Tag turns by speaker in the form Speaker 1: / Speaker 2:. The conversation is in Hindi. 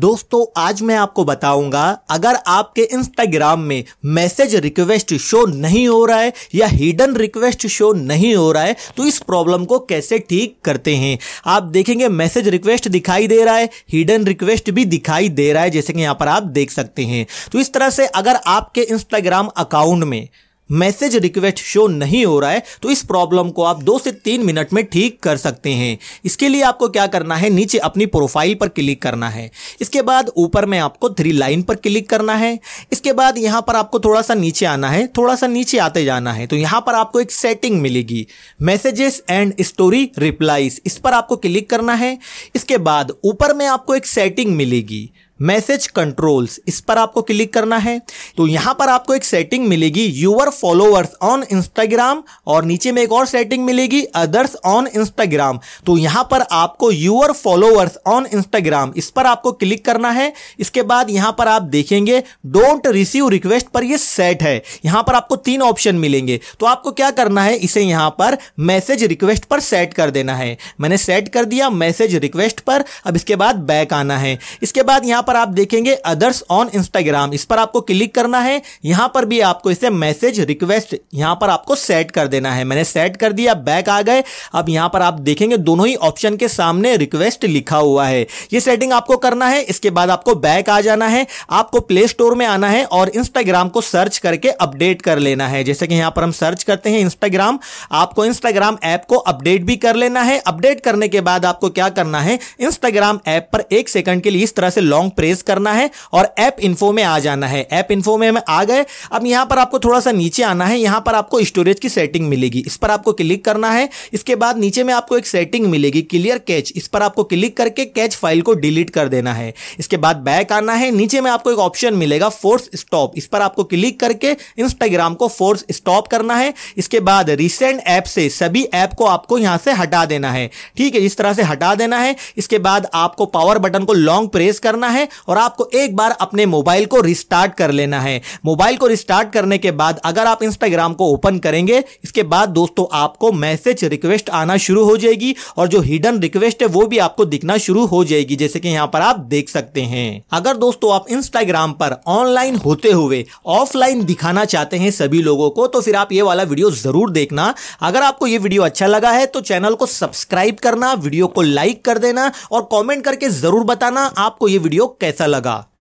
Speaker 1: दोस्तों आज मैं आपको बताऊंगा अगर आपके इंस्टाग्राम में मैसेज रिक्वेस्ट शो नहीं हो रहा है या हिडन रिक्वेस्ट शो नहीं हो रहा है तो इस प्रॉब्लम को कैसे ठीक करते हैं आप देखेंगे मैसेज रिक्वेस्ट दिखाई दे रहा है हिडन रिक्वेस्ट भी दिखाई दे रहा है जैसे कि यहाँ पर आप देख सकते हैं तो इस तरह से अगर आपके इंस्टाग्राम अकाउंट में मैसेज रिक्वेस्ट शो नहीं हो रहा है तो इस प्रॉब्लम को आप दो से तीन मिनट में ठीक कर सकते हैं इसके लिए आपको क्या करना है नीचे अपनी प्रोफाइल पर क्लिक करना है इसके बाद ऊपर में आपको थ्री लाइन पर क्लिक करना है इसके बाद यहाँ पर आपको थोड़ा सा नीचे आना है थोड़ा सा नीचे आते जाना है तो यहाँ पर आपको एक सेटिंग मिलेगी मैसेजेस एंड स्टोरी रिप्लाईज इस पर आपको क्लिक करना है इसके बाद ऊपर में आपको एक सेटिंग मिलेगी मैसेज कंट्रोल्स इस पर आपको क्लिक करना है तो यहां पर आपको एक सेटिंग मिलेगी यूअर फॉलोअर्स ऑन इंस्टाग्राम और नीचे में एक और सेटिंग मिलेगी अदर्स ऑन इंस्टाग्राम तो यहां पर आपको यूअर फॉलोअर्स ऑन इंस्टाग्राम इस पर आपको क्लिक करना है इसके बाद यहां पर आप देखेंगे डोंट रिसीव रिक्वेस्ट पर यह सेट है यहां पर आपको तीन ऑप्शन मिलेंगे तो आपको क्या करना है इसे यहां पर मैसेज रिक्वेस्ट पर सेट कर देना है मैंने सेट कर दिया मैसेज रिक्वेस्ट पर अब इसके बाद बैक आना है इसके बाद यहाँ पर आप देखेंगे अदर्स ऑन इंस्टाग्राम इस पर आपको क्लिक करना है यहां पर भी आपको इसे मैसेज रिक्वेस्ट यहां पर आपको सेट कर देना है मैंने सेट कर दिया बैक आ गए अब यहां पर आप देखेंगे दोनों ही ऑप्शन के सामने रिक्वेस्ट लिखा हुआ है ये सेटिंग आपको करना है इसके बाद आपको बैक आ जाना है आपको प्ले स्टोर में आना है और इंस्टाग्राम को सर्च करके अपडेट कर लेना है जैसे कि यहां पर हम सर्च करते हैं इंस्टाग्राम आपको इंस्टाग्राम ऐप को अपडेट भी कर लेना है अपडेट करने के बाद आपको क्या करना है इंस्टाग्राम ऐप पर एक सेकंड के लिए इस तरह से लॉन्ग प्रेस करना है और ऐप इन्फो में आ जाना है ऐप इन्फो में हम आ गए अब यहाँ पर आपको थोड़ा सा नीचे आना है यहाँ पर आपको स्टोरेज की सेटिंग मिलेगी इस पर आपको क्लिक करना है इसके बाद नीचे में आपको एक सेटिंग मिलेगी क्लियर कैच इस पर आपको क्लिक करके कैच फाइल को डिलीट कर देना है इसके बाद बैक आना है नीचे में आपको एक ऑप्शन मिलेगा फोर्स स्टॉप इस पर आपको क्लिक करके इंस्टाग्राम को फोर्स स्टॉप करना है इसके बाद रिसेंट ऐप से सभी ऐप को आपको यहां से हटा देना है ठीक है इस तरह से हटा देना है इसके बाद आपको पावर बटन को लॉन्ग प्रेस करना है और आपको एक बार अपने मोबाइल को रिस्टार्ट कर लेना है मोबाइल को रिस्टार्ट करने के बाद अगर आप इंस्टाग्राम को ओपन करेंगे इसके बाद दोस्तों आपको मैसेज रिक्वेस्ट आना शुरू हो जाएगी और जो हिडन रिक्वेस्ट है वो भी आपको दिखना शुरू हो जाएगी जैसे कि यहाँ पर आप देख सकते हैं अगर दोस्तों आप इंस्टाग्राम पर ऑनलाइन होते हुए ऑफलाइन दिखाना चाहते हैं सभी लोगों को तो फिर आप ये वाला वीडियो जरूर देखना अगर आपको ये वीडियो अच्छा लगा है तो चैनल को सब्सक्राइब करना वीडियो को लाइक कर देना और कमेंट करके जरूर बताना आपको ये वीडियो कैसा लगा